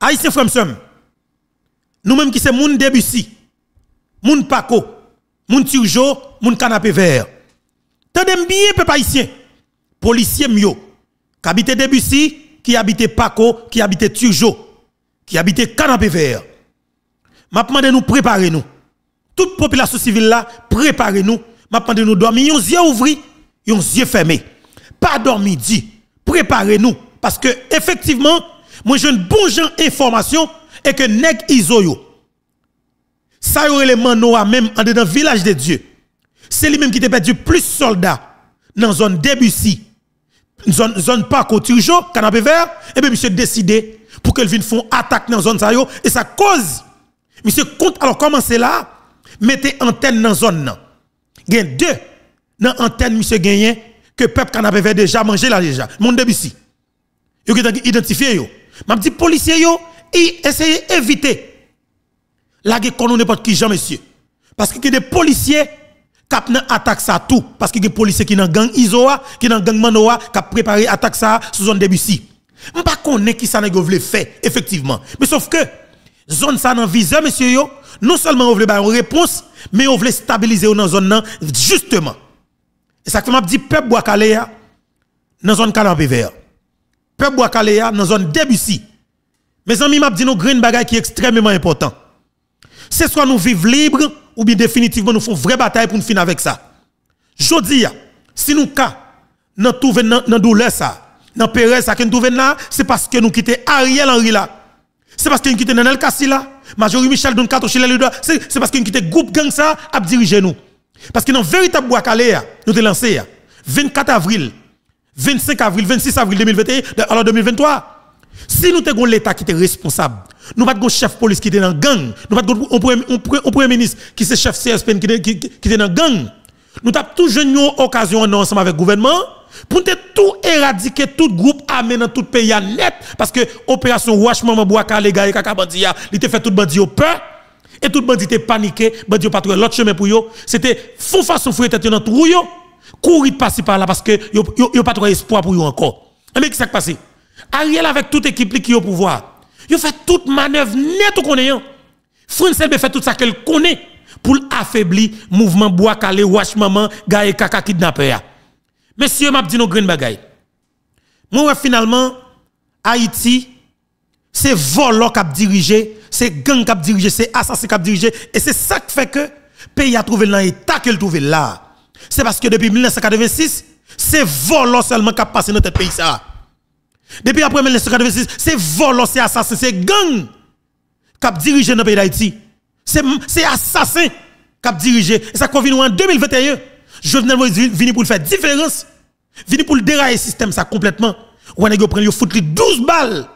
Haïtien frère nous-mêmes qui c'est moun Debussy, moun Paco, moun Turjo, moun Canapé Vert. Tendez bien, peuple haïtien. policier mio, qui habite Debussy, qui habite Paco, qui habite Turjo, qui habite Canapé Vert. M'a de nous préparer nous. Toute population civile là, préparez nous. M'a de nous dormir, yon yeux ouvri, yon yeux fermé. Pas dormir dit, préparez nous parce que effectivement moi, j'ai une bonne genre information et que nèg iso Ça y les Manoa même en dedans village de Dieu. C'est lui-même qui a perdu plus soldats dans zone Debussy, zone zone parc Coturjo Turjo, canapé vert et eh bien monsieur décidé pour qu'elle vienne font attaque dans zone ça et ça cause monsieur compte alors comment c'est là mettez antenne dans zone Gain deux dans antenne monsieur gagné que peuple canapé vert déjà mangé là déjà mon Debussy. Il qui identifié yo m'a dit policier yo essayez éviter la guerre n'importe qui monsieur parce qu'il y a des policiers qui nan attaque ça tout parce a des policiers qui dans gang Isoa qui dans gang Manoa qui préparé attaque ça sous zone Debussy on pas connaît qui ça veut voulait faire effectivement mais sauf que zone ça dans viseur monsieur yo non seulement on voulait une réponse mais on veut stabiliser dans zone justement et ça que m'a dit peuple Boakalea dans zone canapé peuple bois dans dans zone Debussy. Mes amis, m'a dit nous green bagay qui est extrêmement important. C'est soit nous vivons libre ou bien définitivement nous font vraie bataille pour nous finir avec ça. Jodi si nous ka dans trouver dans douleur ça, dans ça nous là, c'est parce que nous quittons Ariel Henry là. C'est parce que nous quittons Nanel Kassi Majorie Michel Don c'est parce que nous quittons groupe gang ça a diriger nous. Parce que dans véritable bois nous te lancé 24 avril 25 avril, 26 avril 2021, alors 2023. Si nous avons l'État qui était responsable, nous avons un chef police qui est dans la gang, nous avons un premier ministre qui est chef CSPN qui est dans la gang, nous avons toujours une occasion ensemble avec le gouvernement pour tout éradiquer tout groupe armé dans tout pays à net parce que opération Wachman Mabouaka les gars et Kaka Bandia il fait tout le monde peur et tout monde était paniqué bandit pas trouvé l'autre chemin pour eux. c'était fou façon fou tête dans tout monde courir passer par là parce que n'y a pas trop espoir pour eux encore. Mais qu'est-ce qui s'est passé Ariel avec toute équipe qui est au pouvoir, il fait toute manœuvre net au connaissant. Hein. France fait tout ça qu'elle connaît pour affaiblir mouvement bois calé wash maman gaye kaka kidnapper. Monsieur m'a dit nos green bagay. Moi finalement Haïti c'est volant qui a dirigé, c'est gang qui a dirigé, c'est assassin qui a dirigé et c'est ça qui fait que pays a trouvé l'état qu'il trouvé là. C'est parce que depuis 1986, c'est volant seulement qui a passé dans notre pays. Ça. Depuis après 1986, c'est volant, c'est assassin, c'est gang qui a dirigé dans le pays d'Haïti. C'est assassin qui a dirigé. Et ça convient en 2021. Je Moïse venir pour faire différence. Vini pour dérailler le système ça complètement. Ou on prend yo 12 balles.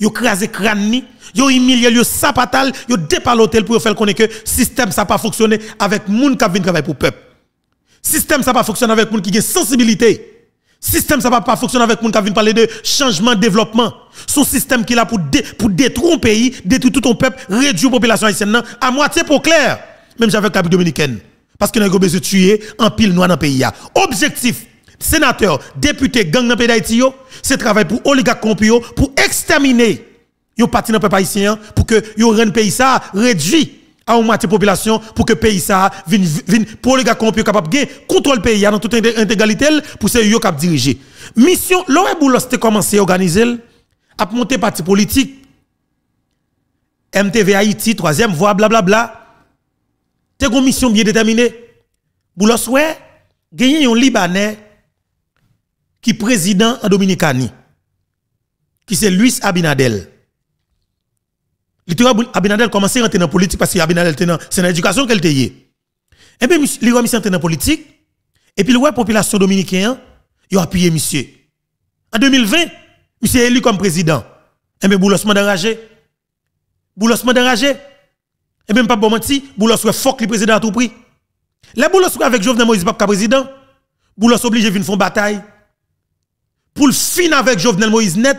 Yo le crâne ni, yo humilié, yo sapatal, yo l'hôtel pour faire connaître que système ça pas fonctionné avec moun qui vient travailler pour le peuple. Système ça pas fonctionner avec monde qui a sensibilité. Système ça va pas fonctionner avec moun qui vu parler de changement, développement. Son système qui est là pour, pour détruire un pays, détruire tout ton peuple, réduire la population haïtienne à moitié pour clair. Même j'avais la dominicaine. Parce que nous avons besoin de tuer un pile noir dans le pays. Objectif, sénateur, député, gang dans le pays d'Haïti, c'est travailler pour oligarques pour exterminer les parti dans le peuple haïtien pour que le pays ça réduit à une de population pour que le pays ça vienne pour les gars corrompus capable de contrôler le pays hein, dans toute intégralité pour ceux qui cap diriger. Mission l'OE Boulos a commencé à organiser à monter parti politique MTV Haïti troisième voie blablabla. T'es une mission bien déterminée. Boulos ouais gagner un libanais qui président en Dominicanie qui c'est Luis Abinadel. Abinadel commençait à rentrer dans la politique parce que Abinadel était dans c'est l'éducation qu'elle était. Et puis il remis dans la politique et puis la population dominicaine il a appuyé monsieur. En 2020, monsieur est élu comme président. Et eh bien boulossement d'enragé. Boulossement d'enragé. Et eh même pas bon menti, boulosse fort le président à tout prix. La boulosse avec Jovenel Moïse pas président. Boulos obligé de faire une bataille. Pour le fin avec Jovenel Moïse net,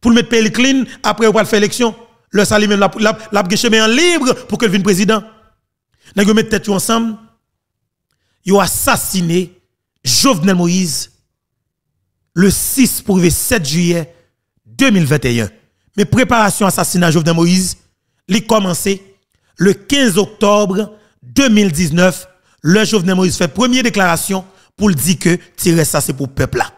pour le mettre pays clean après avoir fait faire l'élection. Le salim même l'a chemin en libre pour qu'elle vienne président. Nous mettons tête ensemble. Ils ont assassiné Jovenel Moïse le 6 pour le 7 juillet 2021. Mais préparation assassinat Jovenel Moïse, a commencé le 15 octobre 2019. Le Jovenel Moïse fait première déclaration pour dire que tirer ça c'est pour le peuple là.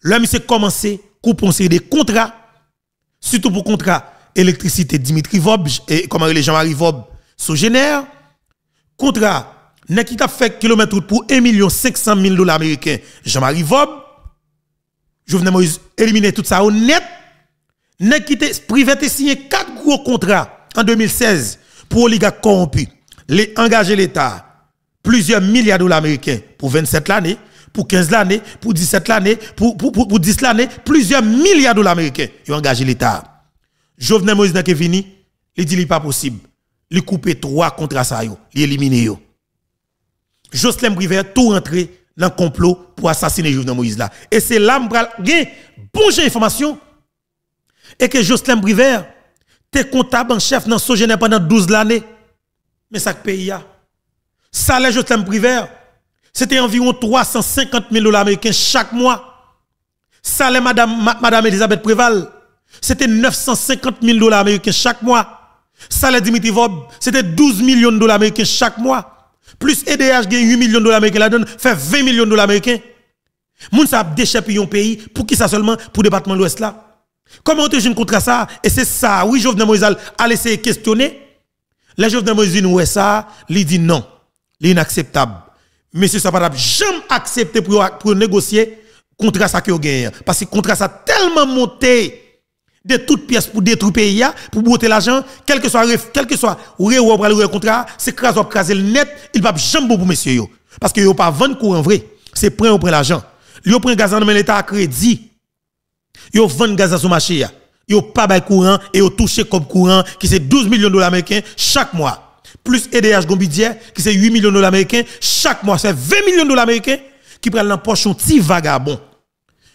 L'homme s'est commencé, coupons des contrats Surtout pour contrat électricité Dimitri Vob, et comment les Jean-Marie Vob, Sogénère. Contrat, ne qui a fait kilomètre pour 1 million 000 dollars américains, Jean-Marie Vob. Je venais éliminer tout ça au net. N'est qui privé signé quatre gros contrats en 2016 pour l'liga corrompus. Les engager l'État, plusieurs milliards de dollars américains pour 27 l'année pour 15 l'année, pour 17 l'année, pour, pour, pour, 10 l'année, plusieurs milliards de ont engagé l'État. Jovenel Moïse n'a fini, il dit n'est pas possible. Il coupe trois contrats ça, il élimine. Jocelyn Briver tout rentré dans le complot pour assassiner Jovenel Moïse là. Et c'est là que j'ai bonne information. Et que Jocelyn Briver, t'es comptable en chef dans Sogéné pendant 12 l'année. Mais ça que pays a. Ça, l'est Jocelyn Briver, c'était environ 350 000 dollars américains chaque mois. Ça, Madame, Madame Elisabeth Préval, c'était 950 000 dollars américains chaque mois. Salaire Dimitri Vob, c'était 12 millions de dollars américains chaque mois. Plus EDH gagne 8 millions de dollars américains la donne, fait 20 millions de dollars américains. Moun a déchappé un pays, pour qui ça seulement? Pour le département de l'Ouest là. Comment on te joue contre ça? Et c'est ça, oui, Jovenel Moïse a laissé questionner. Les Jovenel Moïse dit, ça, lui dit non, inacceptable monsieur ça pas jamais accepté pour, pour négocier contrat ça que gagne parce que contrat ça tellement monté de toutes pièces pour détruire pays pour botter l'argent quel que soit quel que soit ou le contrat c'est craser craser le net il va jamais pour monsieur yo parce que yo pas vendre courant vrai c'est prendre prendre l'argent yo prend gaz en l'état à crédit yo vendre gaz son marché yo pas bail courant et yo touché comme courant qui c'est 12 millions de dollars américains chaque mois plus EDH Gombidier, qui c'est 8 millions de dollars américains, chaque mois, c'est 20 millions de dollars américains qui prennent dans poche un petit vagabond.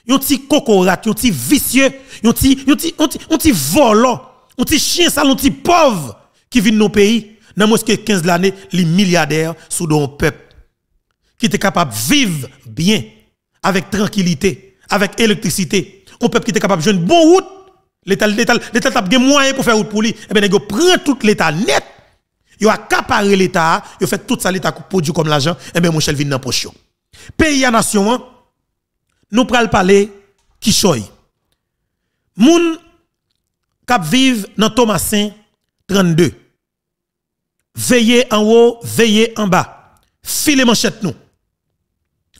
Un petit cocorate, un petit vicieux, un petit, volant, un petit chien sale, un petit pauvre qui vit dans nos pays. Dans moins que 15 l'année, les milliardaires sous un peuple qui était capable de vivre bien, avec tranquillité, avec électricité. Un peuple qui était capable de jouer une bonne route. L'État a des moyens pour faire route pour lui. et eh bien, il prend tout l'État net Yo a accaparé l'État, yo fait tout ça l'État produit comme l'argent, et eh bien mon cher vient dans poche. Pays à nation, hein, nous prenons parler qui choy. Moun kap vivent dans Thomasin 32. Veillez en haut, veillez en bas. Filez manchette nous.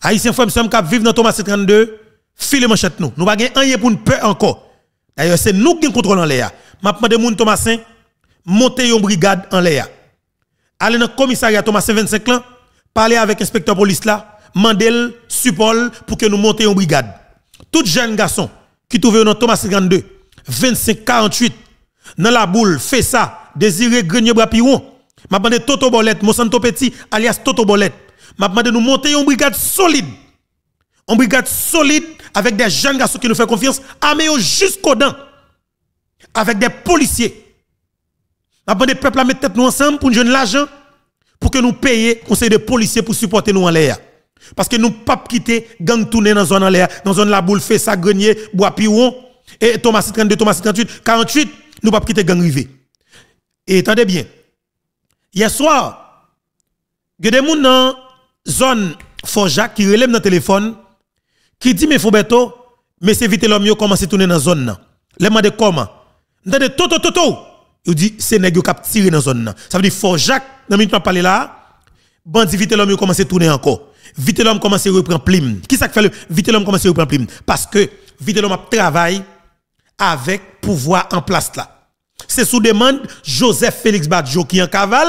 Haïtiens frères sommes cap vive dans Thomasin 32, filez manchette nous. Nous pas rien pour nous peur encore. D'ailleurs, c'est nous qui contrôlons l'air. M'a demandé moun Thomasin monte une brigade en l'air. Allez dans le commissariat Thomas 25 là, parler avec l'inspecteur police là, Mandel, Supol, pour que nous montions une brigade. les jeune garçon qui trouve dans Thomas 52, 25, 48, dans la boule, fait ça, désiré Grenier Brapiron, m'a demandé Toto Bolette, Monsanto Petit, alias Toto Bolette, m'a demandé nous monter une brigade solide. une brigade solide avec des jeunes garçons qui nous font confiance, armés jusqu'au dents, avec des policiers la des peuple à mettre tête nous ensemble pour nous donner l'argent pour que nous payions conseil de policiers pour supporter nous en l'air. Parce que nous pas quitter gang tourner dans zone en l'air, dans zone la boule fait ça grenier, bois piron et Thomas 32, Thomas 38, 48, nous pas quitter gang rivé. Et attendez bien. Hier soir, il y a des gens dans zone Forjac qui relèvent dans téléphone qui dit mais faut bientôt, mais c'est vite l'homme a commencé tourner dans zone là. Les de comment. Entendez toto toto il dit c'est nèg qui a tiré dans zone Ça veut dire fort Jacques dans minute parler là bandi vite l'homme commence à tourner encore. Vite l'homme commence à reprendre plim. Qui ça fait le vite l'homme commence à reprendre plim. parce que vite l'homme travaille avec pouvoir en place là. C'est sous demande Joseph Félix Badjo qui en cavale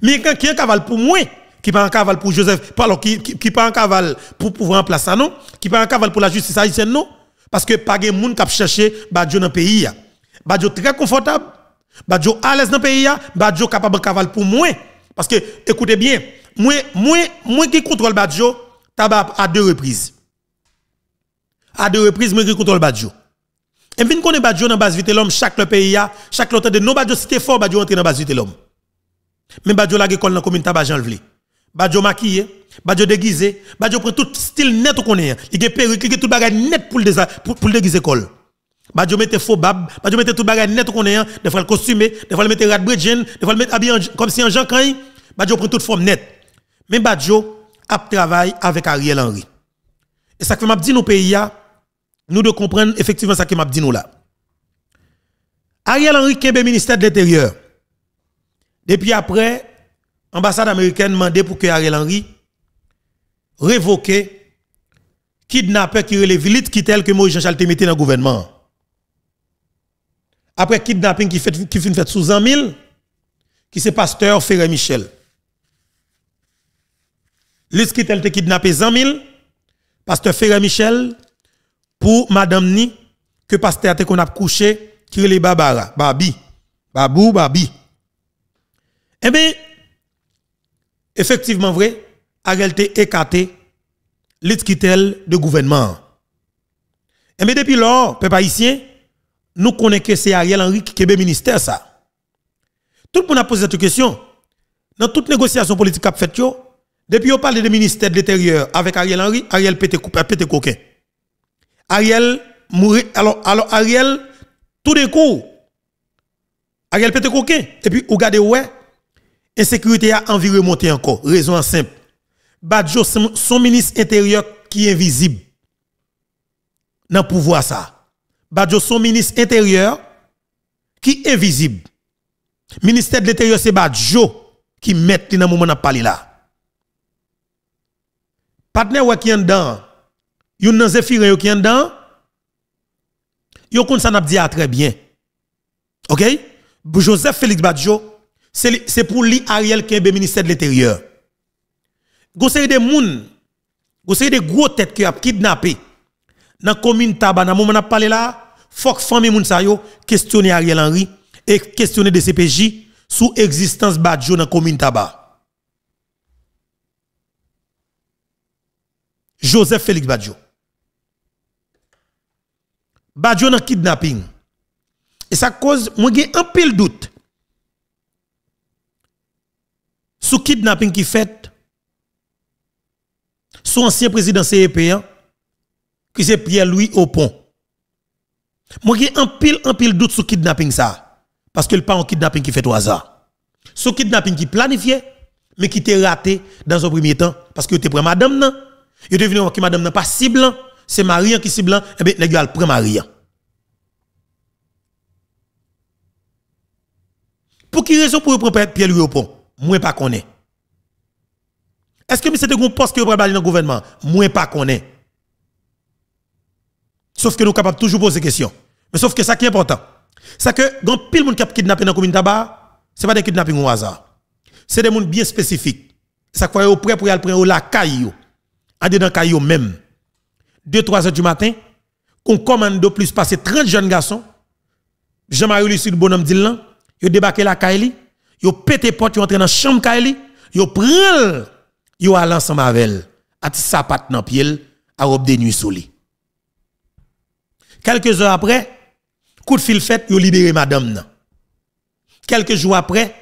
mais qui en cavale pour moi qui pas en cavale pour Joseph qui qui, qui pas en cavale pour pouvoir en place non qui pas en cavale pour la justice haïtienne non parce que pas de monde qui cherché Badjo dans le pays. Badjo très confortable Badjo à l'aise dans le pays, Badjo capable de cavaler pour moi. Parce que, écoutez bien, moi, moi, moi qui contrôle Badjo, tabac à deux reprises. À deux reprises, moi qui contrôle Badjo. Et bien qu'on Badjo dans la base vite l'homme, chaque le pays, chaque l'autre de nos Badjo, c'était fort, Badjo entre dans la base vite l'homme. Mais Badjo la école dans la commune tabac enlevé. Badjo maquillé, Badjo déguisé, Badjo prend tout style net qu'on est. Il y a il y a tout bagage net pour le déguiser col Badjo mette faux bab, Badjo je tout bagage net qu'on est, hein. des fois le costumé, des fois le mettre rat bridgen, des fois le mettre habillé comme si un Jean Cain, Badjo prend toute forme net. Mais Badjo a travaillé avec Ariel Henry. Et ça que m'a dit nos pays, nous devons comprendre effectivement ça que m'a dit nous là. Ariel Henry qui est ministère de l'Intérieur. Depuis après, l'ambassade américaine demandé pour que Ariel Henry révoque kidnappeur qui relève vite qui tel que Moïse Jean-Charles dans le gouvernement après kidnapping qui fait qui fait sous un qui c'est pasteur Ferré Michel L'isquitel te kidnappé 100 pasteur Ferré Michel pour madame ni que pasteur te qu'on a couché qui les babara babi babou babi Eh bien effectivement vrai Ariel te écarté l'isquitel de gouvernement Eh bien depuis lors peuple haïtien nous connaissons que c'est Ariel Henry qui est ministère ça. Tout le monde a posé cette question. Dans toute négociation politique qu'a fait, depuis qu'on parle de ministère de l'Intérieur avec Ariel Henry, Ariel peut pété coquin. Ariel alors alors Ariel tout d'un coup Ariel pété coquin et puis vous regardez ouais insécurité a envie remonter encore. Raison simple. Badjo son ministre intérieur qui est invisible. Dans pouvoir ça. Badjo son ministre intérieur qui est invisible. Ministère de l'intérieur, c'est Badjo qui met dans le moment de parler là. Partenaire qui est dedans, yon nan qui est dedans, yon kon ça n'a dit très bien. OK? Joseph Félix Badjo, c'est pour lui Ariel qui est ministère de l'intérieur. gens... de moun, a des gros têtes qui a kidnappé dans la commune Taba, dans le moment de parler là, faut que famille moun sa yo questionner Ariel Henry et questionner DCPJ sur existence Badjo dans commune Tabar. Joseph Félix Badjo. Badjo dans kidnapping. Et ça cause moi j'ai un pile doute sur kidnapping qui fait sous ancien président CEP qui c'est Pierre Louis pont. Moi, j'ai un pile, un pile doute sur kidnapping ça. Parce que le pas un kidnapping qui fait trois hasard. Ce kidnapping qui planifié, mais qui était raté dans un premier temps. Parce que tu prends madame, non? Il est venu que madame n'a pas cible, c'est Marie qui cible, et eh bien, il prend Marie. Pour qui raison pour prendre Pierre Louis pont Moi, pas connais. Est-ce que c'est un poste que vous dans le gouvernement? Moi, pas connais. Sauf que nous sommes capables toujours poser des questions. Mais sauf que ça qui est important, c'est que quand pile monde qui kidnappé dans la commune tabac, c'est pas des kidnappings au hasard. C'est des gens bien spécifiques. Ça quoi au prêt pour aller prendre la caillou. À dans caillou même. 2 3 heures du matin, qu'on commande de plus passer 30 jeunes garçons. Jean-Marie Lucie du bonhomme dit là, ils débarqué la caillou, ils pété porte, ils entré dans la chambre caillou, ils prennent, ils allé ensemble avec elle. À patte dans pied, à robe de nuit sous Quelques heures après, coup de fil fait, yo libéré madame nan. Quelques jours après,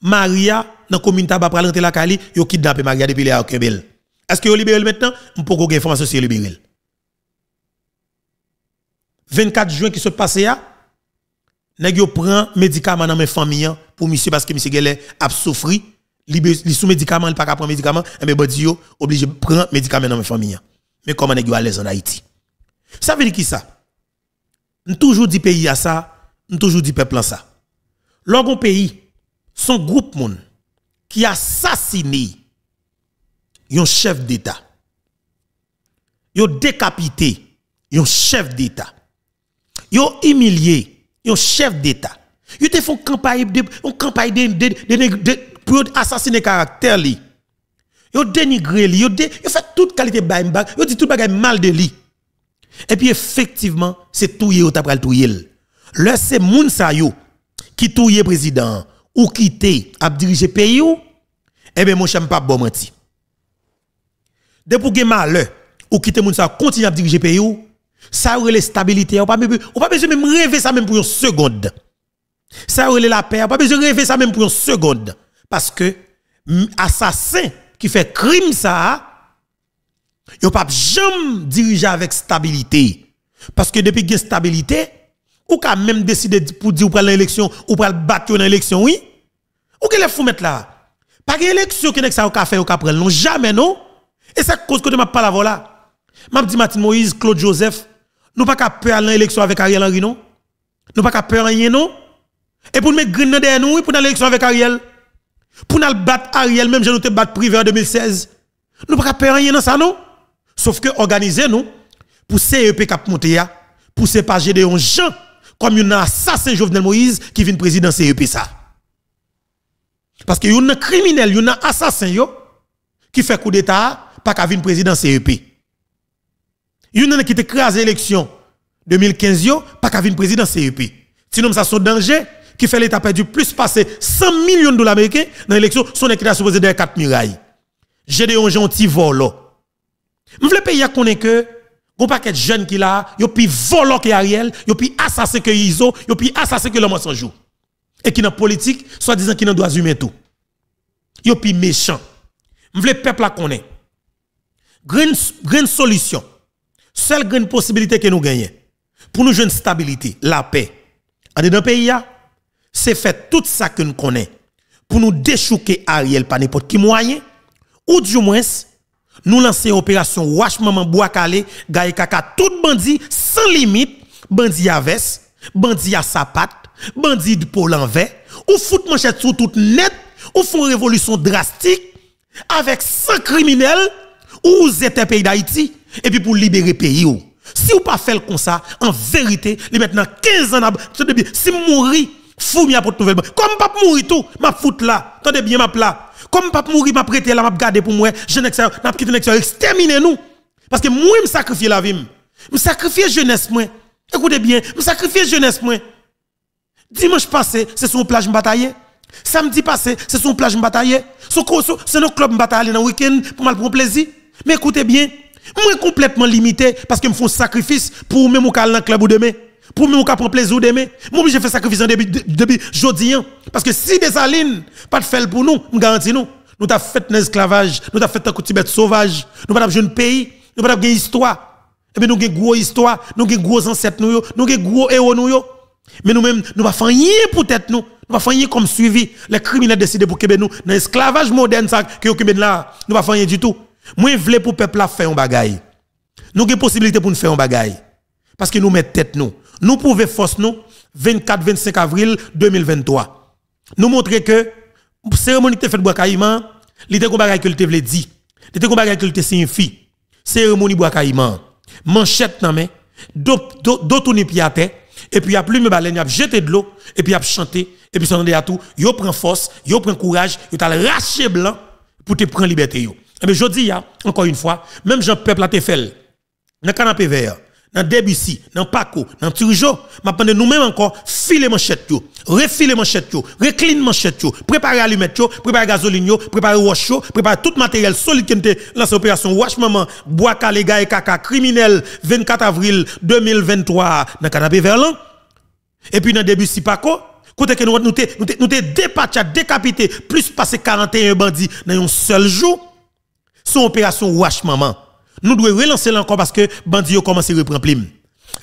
Maria, dans la commune Tabac, pral la Kali, yo kidnappé Maria depuis le Akebel. Est-ce que yo libéré maintenant? M'poko gen information si libéré? 24 juin qui se passe là, nèg yo prend médicament dans mes familles hein, pour monsieur parce que monsieur Geller a souffri, li sous médicament, il pas prendre médicament, et eh ben bandi yo obligé prendre médicament dans mes familles. Hein. Mais comment nèg yo à l'aise en Haïti? Ça veut dire qui ça? toujours dit pays à ça, toujours dit peuple à ça. L'autre pays, son groupe qui qui assassiné un chef d'État, ont décapité un chef d'État, ont humilié un chef d'État, ils te font campagne campagne pour assassiner caractère li. Yo dénigré li, yo, fait toute qualité baïmbak, yo dit tout bagay mal de lui. Et puis effectivement, c'est tout ou t'a pral tout Le c'est moun sa yo qui yé président ou quitter à diriger pays ou eh bien mon cher pas bon menti. De pour gen malheur ou quitter moun sa continue à diriger pays ou ça la stabilité On pas pas besoin même rêver ça même pour une seconde. Ça eu la paix, ou pas besoin rêver ça même pour une seconde parce que mm, assassin qui fait crime ça Yo pas jamais diriger avec stabilité. Parce que depuis que stabilité, ou ka même décidé pour dire ou prendre l'élection, ou pral battre dans l'élection, oui. Ou que faut fou mettre là. Pas élection qui ça ou ka fait ou ka pral, non jamais non. Et ça cause que de m'a pas la voilà. M'a dit Martin Moïse, Claude Joseph, nous pas peur dans l'élection avec Ariel Henry non. Nous pas peur rien non. Et pour nous mettre green derrière nous, pour dans l'élection avec Ariel. Pour nous battre Ariel même si nous te battre privé en 2016. Nous pas peur rien dans ça non. Sauf que organiser nous, pour CEP e Cap monter, pour se pas de gens, comme un assassin Jovenel Moïse qui vient président CEP e ça. Parce que un criminel, un assassin yo, qui fait coup d'État, pas qu'à venir président CEP. E Yon qui écrasé l'élection 2015 yo, pas qu'à venir président CEP. Sinon, ça son danger qui fait l'État perdu plus passé 100 millions de dollars américains dans l'élection, son a supposé d'être 4 mirailles. J'ai un gens qui là. Je veux pays connaît que un paquet de jeunes qui là, yo puis volant que Ariel, yo puis assassin que Iso, yo puis assassin que l'homme sans jour. Et qui dans politique, soit disant qui dans droits humains tout. Yo plus méchant. Je veux peuple la connaît. Grande grande solution. Seule grande possibilité que nous gagnons pour nous une stabilité, la paix. En dans pays c'est fait tout ça que nous connaissons pour nous déchouquer Ariel par n'importe qui moyen ou du moins nous lançons opération Wash Maman Calé, Gaï Kaka, tout bandit sans limite, bandit à veste, bandit à sapate, bandit de pôle en ou fout manchette sur toute net, ou font révolution drastique, avec 100 criminels, ou êtes pays d'Haïti, et puis pour libérer pays Si vous pas fait comme ça, en vérité, les maintenant 15 ans, si mourir Fou mi apote nouvelle. Comme pape mourit tout, m'a fout là. Tendez bien ma plat. Comme pape mourir m'a prêté là, m'a garder pour moi. Je n'ai n'a quitté n'exerce. exterminez nous. Parce que moi je me sacrifie la vie. Me sacrifier jeunesse moi. Écoutez bien, me sacrifier jeunesse moi. Dimanche passé, c'est sur plage plage bataillé. Samedi passé, c'est sur la plage bataillé. C'est nos club bataillé dans le week-end pour mal prendre plaisir. Mais écoutez bien, moi complètement limité parce que me font sacrifice pour même au calme club ou demain. Pour moi, on prend plaisir demain. Moi, je fait sacrifice depuis, depuis jeudi. Parce que si des salines, pas de fait pour nous, je garantis nous. Nous avons fait un esclavage, nous avons fait un Tibet sauvage, nous avons besoin un pays, nous avons une histoire. Et eh nous avons une grosse histoire, nous avons gros ancêtres, nous avons grosse héros. Mais nous-mêmes, nous ne faisons rien pour tête nous. Nous ne faisons rien comme suivi. Les criminels décident pour que nous. Dans l'esclavage moderne, ça, que nous là, nous ne faisons rien du tout. Moi, je voulais pour le peuple faire un bagay. Nous avons possibilité pour nous faire un bagay. Parce que nous mettons tête nous. Nous pouvons force nous 24-25 avril 2023. Nous montrer que la cérémonie qui faite Bois-Caïman, l'idée la bagaille que le te dit, l'idée qu'on bagaille que le te signifie, cérémonie bois manchette dans main, d'autres ni pied à et puis il y a plus de baleine, il a jeté de l'eau, et puis il y a chanté, et puis son à tout, yo prend force, yo prend courage, yo t'al raché blanc pour te prendre liberté yo. Et eh je dis encore une fois, même Jean peuple a te fait, dans canapé vert, dans Debussy, dans Paco, dans Turjo, m'attendons nous-mêmes encore filer manchette yo, refiler manchette recline manchette préparer allumette préparer gasoline préparer wash préparer tout matériel solide qui était lancé l'opération wash maman, bois caléga et caca criminel 24 avril 2023 dans le canapé Verlan. Et puis dans Debussy Paco, côté que nous nous nous dépatchés, plus passer 41 bandits dans un seul jour. Son opération wash maman. Nous devons relancer encore parce que bandits commencent à reprendre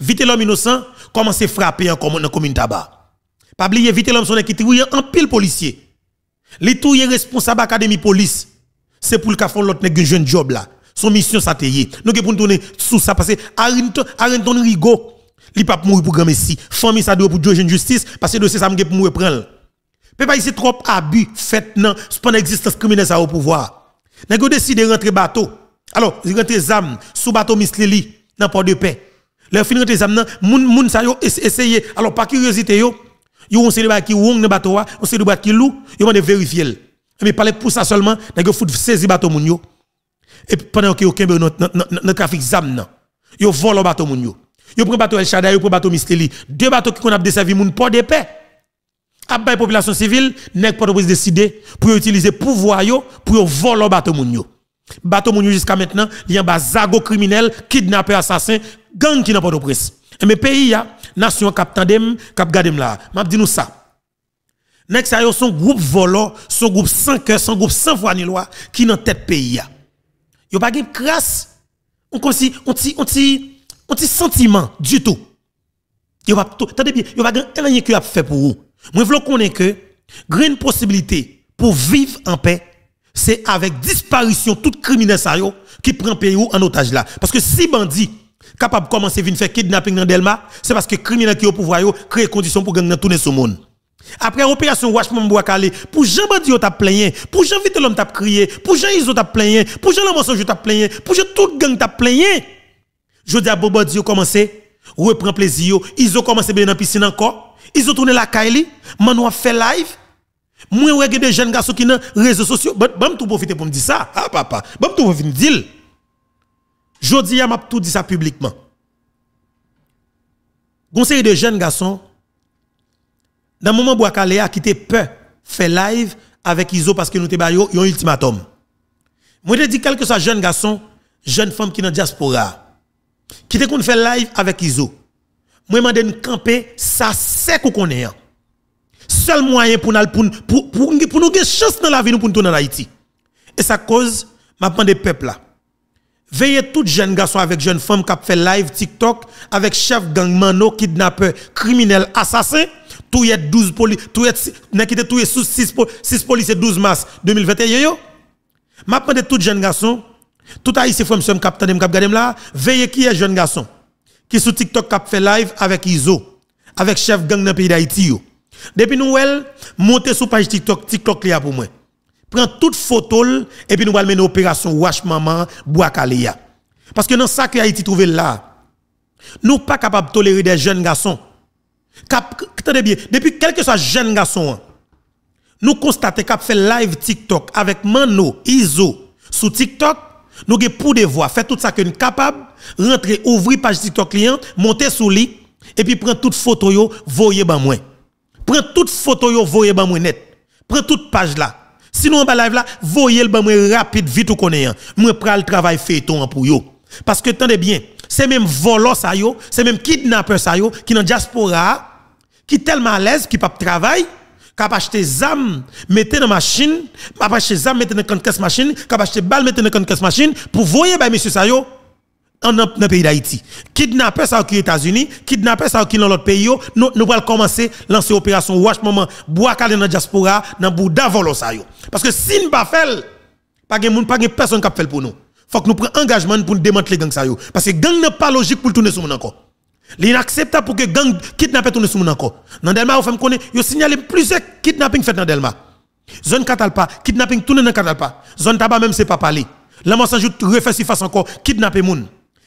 Vite l'homme innocent commence à frapper encore dans la commune tabac. Pas oublier, vite l'homme son qui est en pile policier. Les est responsable académie police. C'est pour le cas l'autre nèg jeune job là. Son mission ça teye. Nous devons nous donner sous ça parce que Arrington Rigo, li pas mourir pour grand merci. Famille ça doit pour jeune justice parce que dossier ça me pour mourir prendre. Peuple ici trop abus fait non une existence criminelle ça au pouvoir. Nèg décide de rentrer bateau. Alors, ils rentrent les âmes sous bateau Misleli dans port de paix. Le fin de zam moun moun sa yo essayer. Alors par curiosité yo, yo on de le qui wong dans bateau, hein. on sait le bateau qui lou, yo vont vérifier. Mais parler pour ça seulement, vous fout saisir bateau moun yo. Et pendant que aucun un trafic zam nan. Yo le bateau moun yo. Yo prend bateau El Shaddai, yo le bateau Misleli. Deux bateaux qui ont a desservi moun port de paix. Abba population civile, nèg pas de décider pour utiliser pouvoir pour voler le bateau Bateau jusqu'à maintenant, il y a un zago criminel, kidnappeur, assassin, gang qui n'a pas de presse. Et mes pays, ya, nation cap tandem, cap gadem là. M'a dit nous ça. Next a son groupe volant, son groupe sans cœur, son groupe sans voix ni loi, qui n'a tête pays ya. Yo pas de crasse. On si, on ti, on ti, on ti sentiment du tout. Yo pas tout, attendez bien, yo pas rien que a fait pour vous. Moi, je veux qu'on ait que, grande possibilité pour vivre en paix, c'est avec disparition toute criminel qui prend pays en otage là. Parce que si bandit capable de commencer à faire kidnapping dans Delma, c'est parce que criminel qui au pouvoir crée conditions pour gagner tourner sur monde. Après opération Washman Boakale, pour Jean Bandi t'a plaigné, pour Jean l'homme t'a crié, pour Jean Iso t'a plaigné, pour Jean je t'a plaigné, pour Jean toute gang t'a plaigné. Je dis à Bobo Dio commencé, reprend plaisir, Ils ont commencé bien dans la piscine encore, Ils ont tourné la Kylie, Manoua fait live, moi, je vois des jeunes garçons qui dans les réseaux sociaux. Bon, bon, tout profiter pour me dire ça. Ah, papa. Bon, tout profiter pour me dire. Je dis, je tout dit ça publiquement. Conseil de jeunes garçons, dans le moment où Akalea qui était peur, fait live avec Iso parce que nous avons eu un ultimatum. Moi, je dis, quel que soit jeunes garçons, jeunes femmes qui est dans la diaspora, qui te faire live avec Iso, moi, je demande de camper, ça c'est qu'on est seul moyen pour nous pour, pour, chance dans la vie nous pour nous tourner en Haïti. Et ça cause maintenant des peuples là. Veillez toutes jeunes garçons avec jeunes femmes qui fait live TikTok avec chef gang mano kidnappeur criminel assassin tout y est 12 police tout y a qui tout 6 6 policiers 12 mars 2021 yo. M'a demandé toutes jeunes garçons tout haïtien femmes capitaine garder là veillez qui est jeune garçon qui sur TikTok qui fait live avec Iso avec chef gang dans pays d'Haïti yo. Depuis Noël, montez sur page TikTok, TikTok Lia pour moi. Prends toute photo et puis nous allons mener opération Wash Maman Boakalia. Parce que dans ce que Haïti trouvé là, nous pas capable de tolérer des jeunes garçons. depuis quel que soit jeune garçon, nous constatons qu'on fait live TikTok avec Mano, Iso, sur TikTok, nous avons pour devoir faire tout ça que nous sommes capables, rentrer, ouvrir page TikTok client, monter sur lit, et puis prendre toute photo, voyez ben moi. Prends toute photo yo voyez ban moi net. Prends toute page là. Sinon en live là, voyez le ban moi rapide vite ou connaît. Hein. Moi le travail fait pour yo. Parce que tendez bien, c'est même volant ça yo, c'est même kidnapper ça yo qui dans diaspora qui tellement à l'aise qui pas travail qui acheter zam mettez dans machine, pas acheter zam mettez dans caisse machine, pas acheter balle mettez dans caisse machine pour voyer ben monsieur ça yo en dans le pays d'Haïti. Kidnapper ça qui États-Unis, kidnapper ça qui dans l'autre pays, nous allons commencer lancer opération Wash maman bois dans la diaspora dans Bouda volo ça Parce que si nous ne fait pas de monde pas de personne qui fait pour nous. Faut que nous prenions engagement pour démanteler gangs ça parce que gang n'est pas logique pour tourner sur nous encore. L'inacceptable pour que gang kidnappé tourne sur nous encore. Dans Delma, vous fait vous Vous signalé plusieurs kidnappings faites dans Delma. Zone Catalpa, kidnapping monde dans Catalpa. Zone Taba même c'est pas parler. la on s'ajoute refait si face encore kidnapper gens.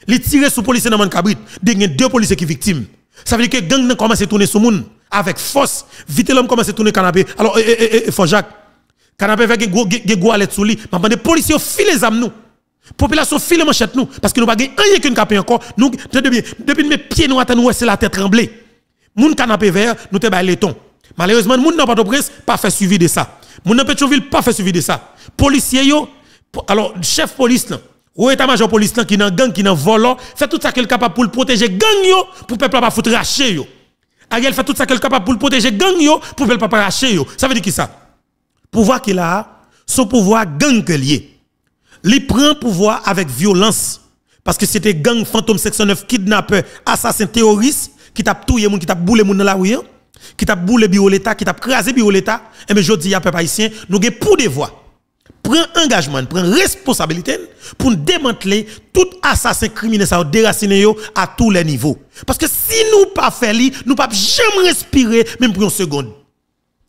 Les tirer sur policier dans mon cabrit, il y deux policiers qui victimes. Ça veut dire que gang gangs à tourner sur monde avec force. Vite l'homme commence à tourner canapé. Alors eh eh eh, eh Jacques. Canapé avec gros gros sur lui. policiers filer les âmes nous. Population file manchette nous parce que nous pas gagne rien qu'une encore. Nous depuis depuis mes pieds nous avons c'est la tête tremblée. Moun canapé vert, nous te les tons. Malheureusement, moun n'a pas de pas fait suivi de ça. Moun n'a pas pas fait suivi de ça. Policiers yo alors chef police ou état-major police qui nan gang, qui nan volant, fait tout ça qu'il est capable pour protéger gang yo, pour peuple pas foutre racher yo. Ariel fait tout ça qu'il est capable pour protéger gang yo, pour peuple pas racher yo. Ça veut dire qui ça? Pouvoir qu'il a, son pouvoir gang que lié. Il prend pouvoir avec violence. Parce que c'était gang fantôme 609 kidnappeur, assassin terroriste, qui t'a touillé moun, qui t'a boulé moun dans la rue, hein? qui t'a boulé bio l'État, qui t'a crasé bio l'État. Et eh mais je dis à peuple haïtien, nous avons pour des voix prend engagement, prend responsabilité pour démanteler tout assassin criminel ça déraciné à tous les niveaux. Parce que si nous ne pas faire nous pas jamais respirer même pour une seconde.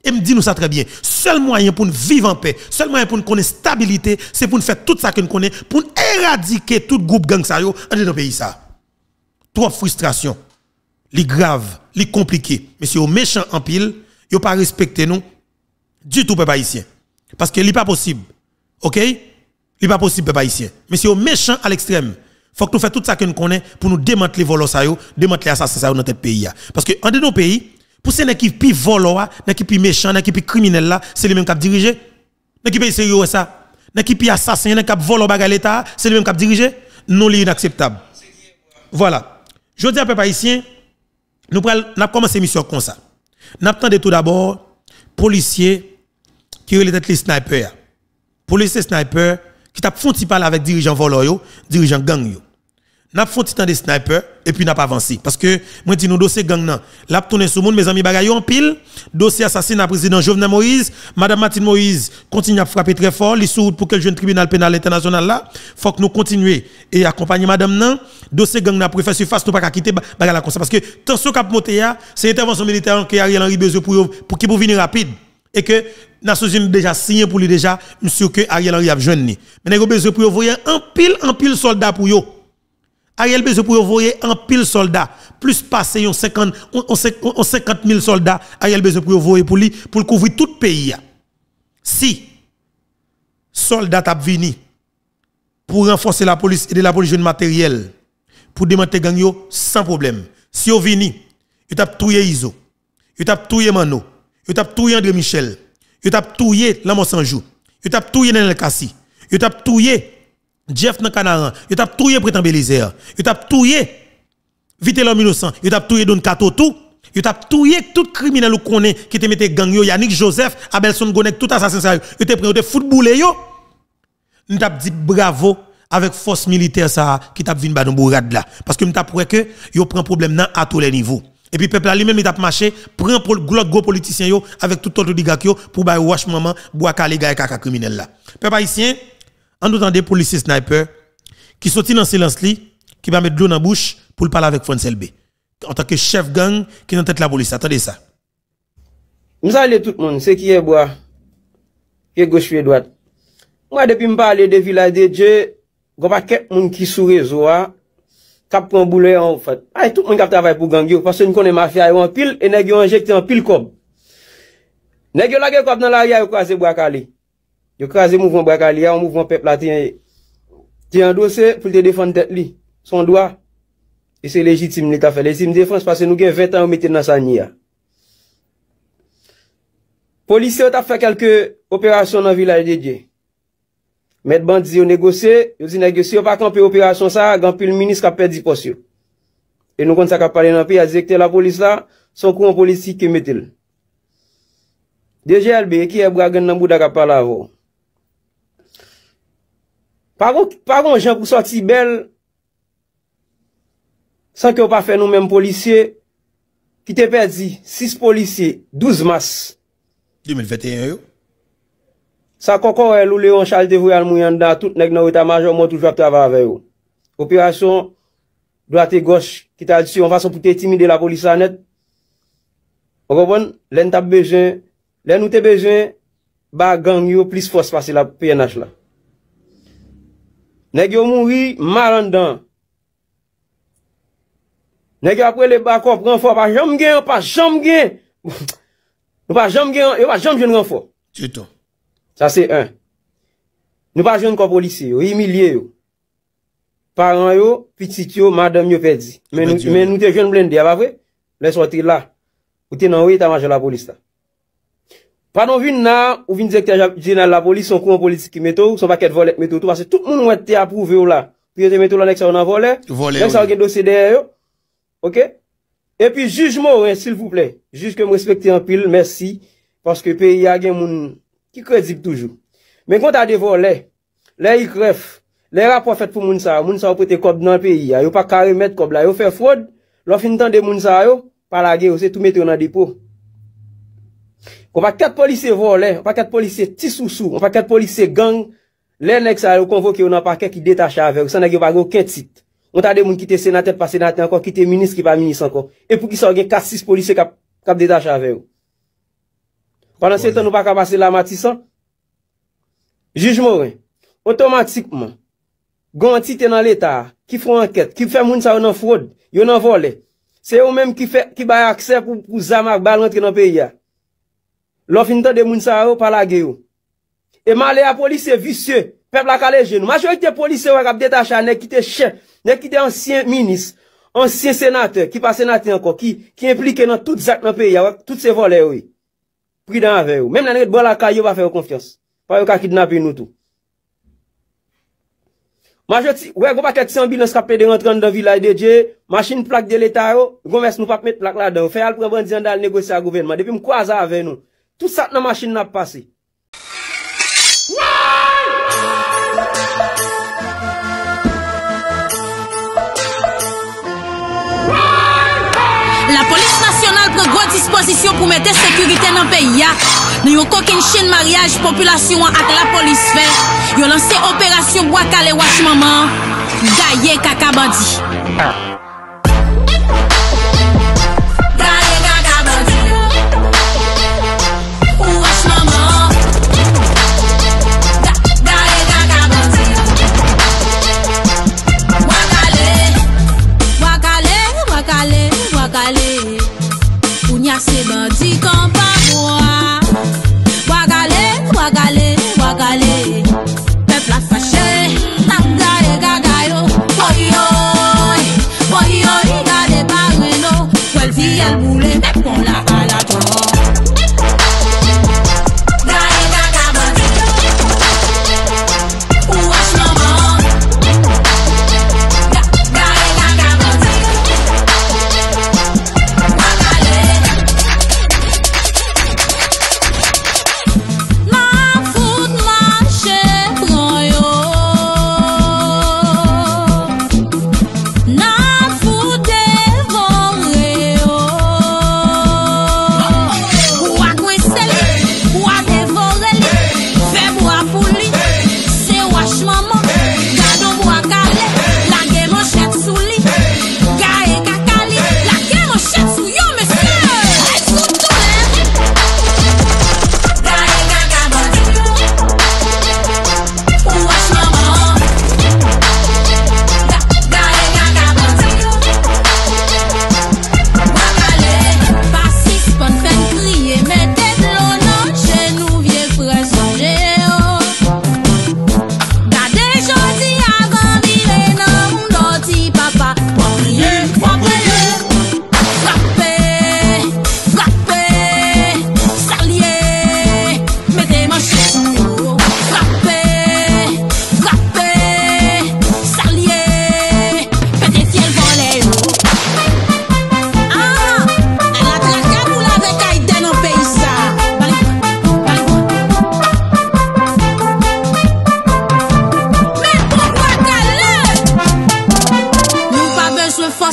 Et me dit nous ça très bien. Seul moyen pour nous vivre en paix, seul moyen pour nous connaître stabilité, c'est pour nous faire tout ça que nous connaissons, pour éradiquer tout groupe gang ça dans le pays ça. Trois frustrations. Les graves, les compliqués. Mais si aux méchant en pile, respectez pas respecté nous du tout peuple haïtien. Parce que ce n'est pas possible OK Il n'est pas possible, papa, haïtien. Mais c'est méchant à l'extrême. faut que nous fassions tout ça que nous connaissons pour nous démanteler les yo, démanteler les assassins dans notre pays. Parce que, en de nos pays, pour ceux qui sont plus volants, qui sont plus méchant, qui sont criminel là, c'est les mêmes qui dirigent. Qui paye sérieux, ça. Qui assassin, assassins, qui vole au l'État, c'est les mêmes qui dirigent. Non, c'est inacceptable. Voilà. Je dis à peuple haïtien, nous prenons, avons commencé l'émission comme ça. Nous attendons tout d'abord policiers qui ont les têtes les snipers policiers sniper qui t'a font parler avec dirigeant volo dirigeant gang yo n'a font tant des snipers et puis n'a pas avancé parce que moi dis nous dossier gang nan l'a tourner sur monde mes amis bagaille en pile dossier assassinat président Jovenel Moïse madame Martine Moïse continue à frapper très fort les sourds pour que le jeune tribunal pénal international là faut que nous continuions et accompagner madame nan dossier gang nan pour faire surface nous pas quitter bagaille comme ça parce que tension cap monter c'est intervention militaire qui Ariel Henry besoin pour pour qui pour venir rapide et que Nations Unies déjà signé pour lui déjà, monsieur que Ariel Henry a joindre. Mais il a besoin pour envoyer un pile, un pile pour yo. Ariel besoin pour envoyer un pile soldats... plus passer on 50, on, 50 000 soldats, Ariel besoin pour envoyer pour lui, pour couvrir tout le pays. Si, soldats tap vini, pour renforcer la police et de la police de matériel, pour démanteler gang yo, sans problème. Si yo vini, Il t'a touye Iso, Il t'a touye Mano, Il t'a touye André Michel, Yo tap touye Lamon Sanjou. Yo tap touye Nenel Kassi. Yo tap touye Jeff Nakanaran. Yo tap touye Prétan Belizer. Yo tap touye Vite l'homme innocent. Yo tap touye Don Kato tout. Yo tap touye tout criminel ou connaît qui te mette gang Yannick Joseph, Abelson Gonek, tout assassin ça yo. Yo pris, footboule. footballé yo. Nous dit bravo avec force militaire ça qui t'a vinn ba dans bourade là parce que nous prouvé que yo prend problème à tous les niveaux et puis, peuple lui-même, il a marché, prend pour le gros politicien avec tout autre yo pour bailler wash maman, boire calé gars et caca criminel là. Peuple haïtien, en doutant des policiers snipers qui sortent dans silence li, qui va mettre de l'eau dans la bouche pour parler avec France B. En tant que chef gang qui est en tête la police. Attendez ça. Nous allons tout le monde, c'est qui est bois, qui est gauche est droite. Moi, depuis que je parle de village de Dieu, il y a monde qui sourit Kap pran boulè an ou fèt. Ay, ah, tout moun kap travè pou gangyo. Pasè n konè mafya yon pil, e negyo anjekte yon pil kom. Negyo la gen kap nan la ya, yo kwaze mouvan mouvan pe platè. Ti an dosè, pou te defan tèt li. Son doa, e se legitime ne ta fè. Litime defans, pasè nou gen 20 an ou metè nan sa nye ya. Polisè ou ta fè kelke operasyon nan vilaj de Dje. Met ban dizi yo negose, yo zi negose, yo pa kanpe operasyon sa, ganpe yon minis ka pedi posyo. E nou kon sa ka pale nan pi, a zekte la polis la, son kon polis si ke metel. Deje elbe, e ki ebra gen nanbou da ka pale avon. Paron jen pou soti bel, san ke yo pa fe nou menm polisye, ki te pedi 6 polisye, 12 mas. 2021 yo. Sa kokorel ou le yon chalde vwe an moun yon dan, tout nek nou yon ta majon moun toujwa pte ava avey yo. Operasyon, blate gos, kital si yon fason pou te timide la polisa net. Okobon, len tap bejen, len ou te bejen, ba gang yon plis fos pase la PNH la. Nek yon moun yon maran dan. Nek yon apre le bakop, renfwa, pa jom gen, pa jom gen. Ou pa jom gen, ou pa jom gen renfwa. Tuto. Sa se un. Nou pa joun kon polisi yo, yi milye yo. Paran yo, pitit yo, madame yo pedi. Men nou te joun blende ya, ba vwe? Lè sou te la. Ou te nan wè, ta manjè la polis ta. Padon vin nan, ou vin dize ki te jan jenè la polis, son kou an polis ki meto, son pa ket volet meto, tout moun wè te apouve yo la. Pi yo te meto la, lèk sa wè nan volet, lèk sa wè ket dosè deye yo. Ok? E pi juj mou, s'il vous plè, juj ke mw respekti an pil, mersi, Ki kredzib toujou. Men kon ta de vo le, le yi kref, le rap profet pou moun sa yo, moun sa yo pwete kob nan peyi ya, yo pa kare met kob la, yo fe fwod, lo fin tan de moun sa yo, pala ge yo se tou met yo nan depo. Kon pa ket polise vo le, kon pa ket polise tisou sou, kon pa ket polise gang, le nek sa yo konvo ki yo nan pa kek ki deta chave yo, san na ge yo pa go ket sit. Kon ta de moun ki te senate, pa senate anko, ki te minis ki pa minis anko, e pou ki so gen kasis polise kap deta chave yo. Panan se ton nou pa kapase la matisan Juj moun Otomatikman Gon titen nan l'Etat Ki fwen anket, ki fwen moun sa ou nan fwod Yon nan vole Se ou menm ki bay akse pou zamak bal rentre nan peyi ya Lofin tan de moun sa ou Palage ou E male a polise visye Peplak aleje nou Majoite polise wak ap detacha Nekite chen, nekite ansyen minis Ansyen senate, ki pa senate anko Ki implike nan tout zak nan peyi ya Wak tout se vole oui pou ki dan ave yo. Mèm nan yon kèd bo la ka, yo pa fè yo konfiyans. Fè yo ka ki dna pi nou tou. Majèt si, wè, gò pa kèd si yon bilans kapèdè yon tren de vilay de dje, machin plak de l'Etat yo, gò mès nou pa pèd plak la do. Fè al pou gò ban diyan dal negosi a gouvenman. Depi m kwa zavè nou. Tout sat nan machin nap pasi. Pozisyon pou mette sekurite nan peyi ya Nan yon koken chen mariage Populasyon ak la polis fe Yon lanse operasyon wakale wach maman Gaye kaka bandi ah.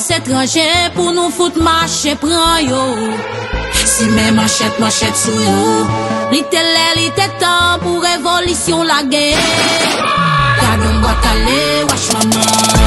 Etranje pou nou foute mache Pren yo Asi men machete, machete sou Li te lè, li te tan Pou revolisyon la gen Kanon batale Wachmanan